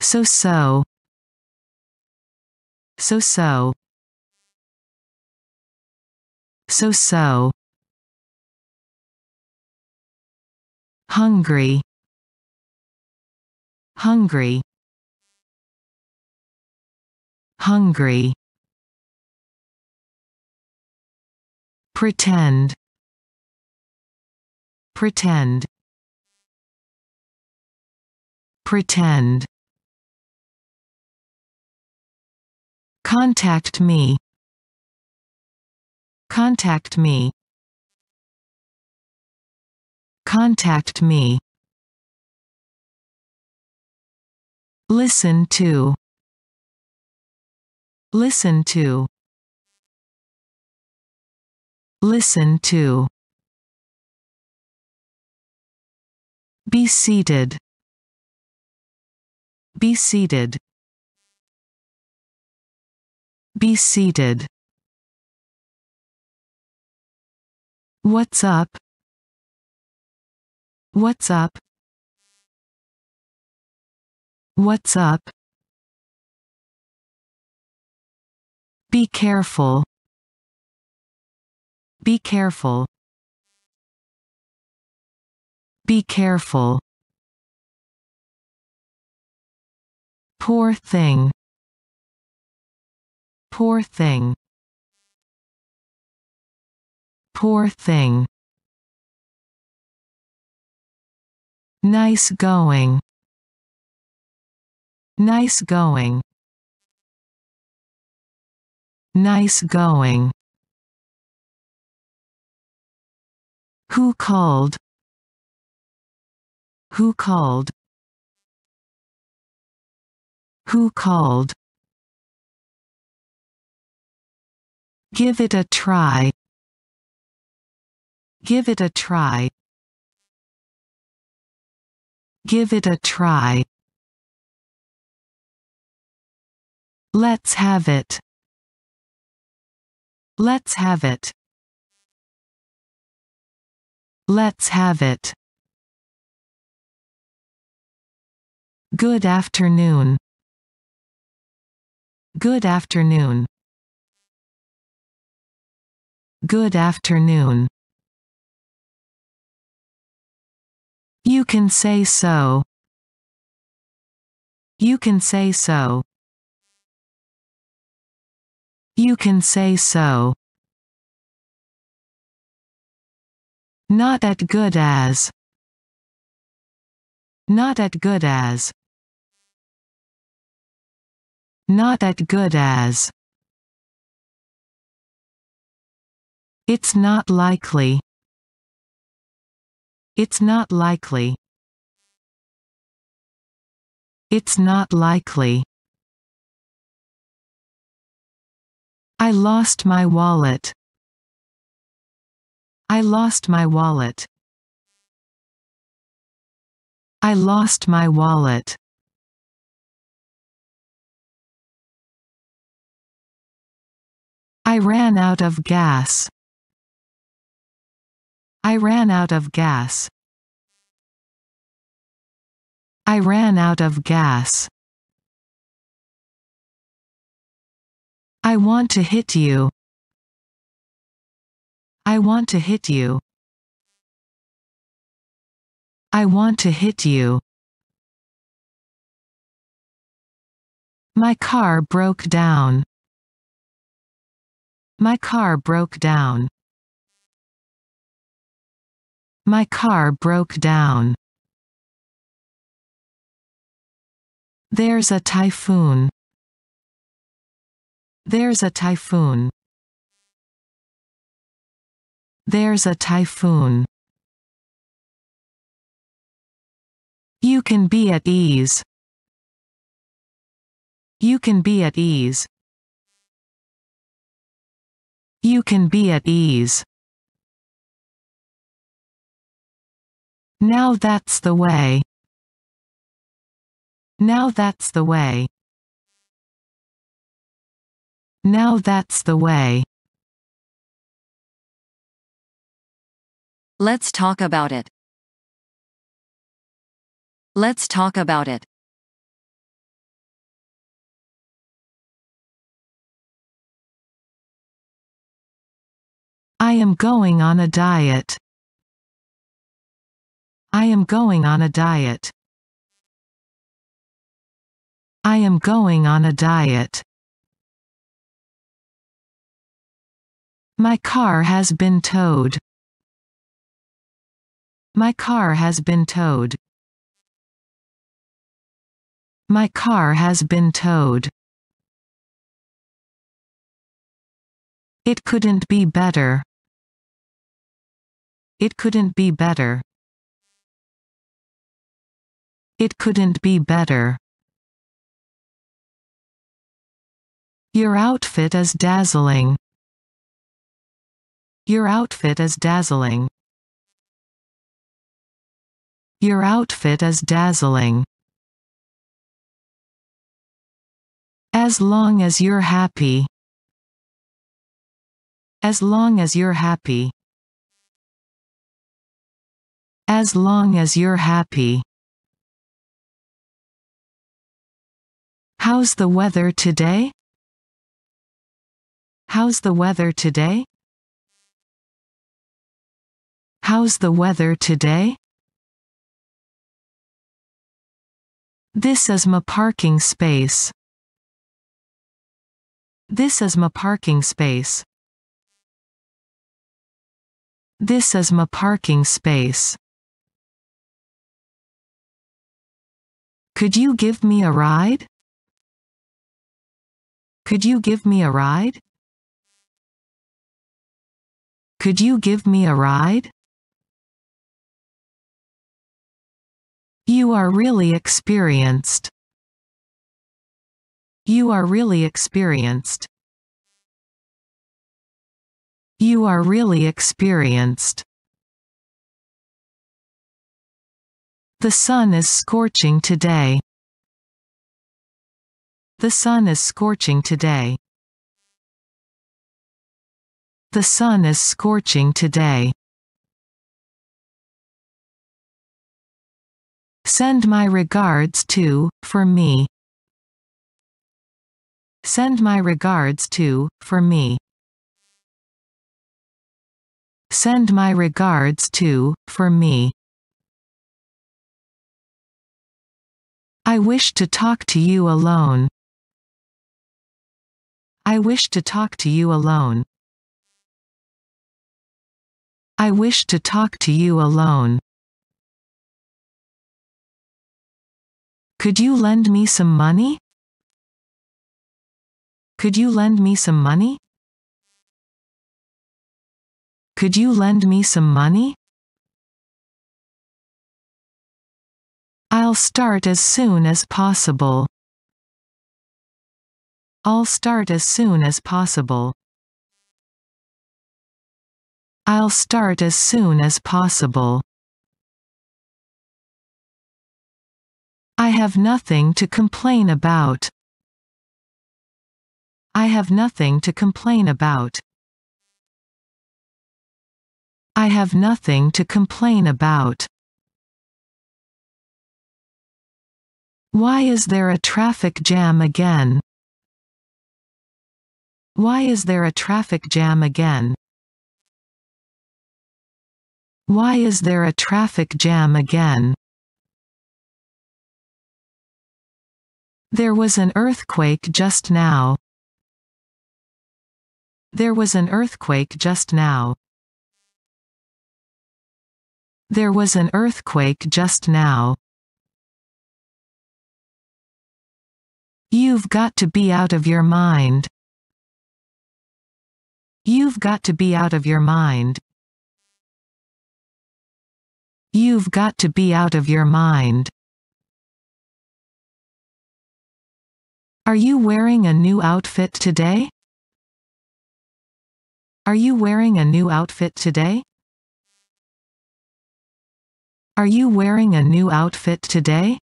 So so. So so. So so. Hungry. Hungry. Hungry. Pretend. Pretend. Pretend. Contact me. Contact me. Contact me. Listen to. Listen to. Listen to. Be seated. Be seated. Be seated. What's up? What's up? What's up? Be careful. Be careful. Be careful. Poor thing. Poor thing. Poor thing. Nice going. Nice going. Nice going. Who called? Who called? Who called? Give it a try. Give it a try. Give it a try. Let's have it. Let's have it. Let's have it. Good afternoon. Good afternoon. Good afternoon. You can say so. You can say so. You can say so. Not at good as. Not at good as. Not at good as. It's not likely. It's not likely. It's not likely. I lost my wallet. I lost my wallet. I lost my wallet. I ran out of gas. I ran out of gas. I ran out of gas. I want to hit you. I want to hit you. I want to hit you. My car broke down. My car broke down. My car broke down. There's a typhoon. There's a typhoon. There's a typhoon. You can be at ease. You can be at ease. You can be at ease. Now that's the way. Now that's the way. Now that's the way. Let's talk about it. Let's talk about it. I am going on a diet. I am going on a diet. I am going on a diet. My car has been towed. My car has been towed. My car has been towed. It couldn't be better. It couldn't be better. It couldn't be better. Your outfit is dazzling. Your outfit is dazzling. Your outfit is dazzling. As long as you're happy. As long as you're happy. As long as you're happy. How's the weather today? How's the weather today? How's the weather today? This is my parking space. This is my parking space. This is my parking space. Could you give me a ride? Could you give me a ride? Could you give me a ride? You are really experienced. You are really experienced. You are really experienced. The sun is scorching today. The sun is scorching today. The sun is scorching today. Send my regards to, for me. Send my regards to, for me. Send my regards to, for me. I wish to talk to you alone. I wish to talk to you alone. I wish to talk to you alone. Could you lend me some money? Could you lend me some money? Could you lend me some money? I'll start as soon as possible. I'll start as soon as possible. I'll start as soon as possible. I have nothing to complain about. I have nothing to complain about. I have nothing to complain about. Why is there a traffic jam again? Why is there a traffic jam again? Why is there a traffic jam again? There was an earthquake just now. There was an earthquake just now. There was an earthquake just now. You've got to be out of your mind. You've got to be out of your mind. You've got to be out of your mind. Are you wearing a new outfit today? Are you wearing a new outfit today? Are you wearing a new outfit today?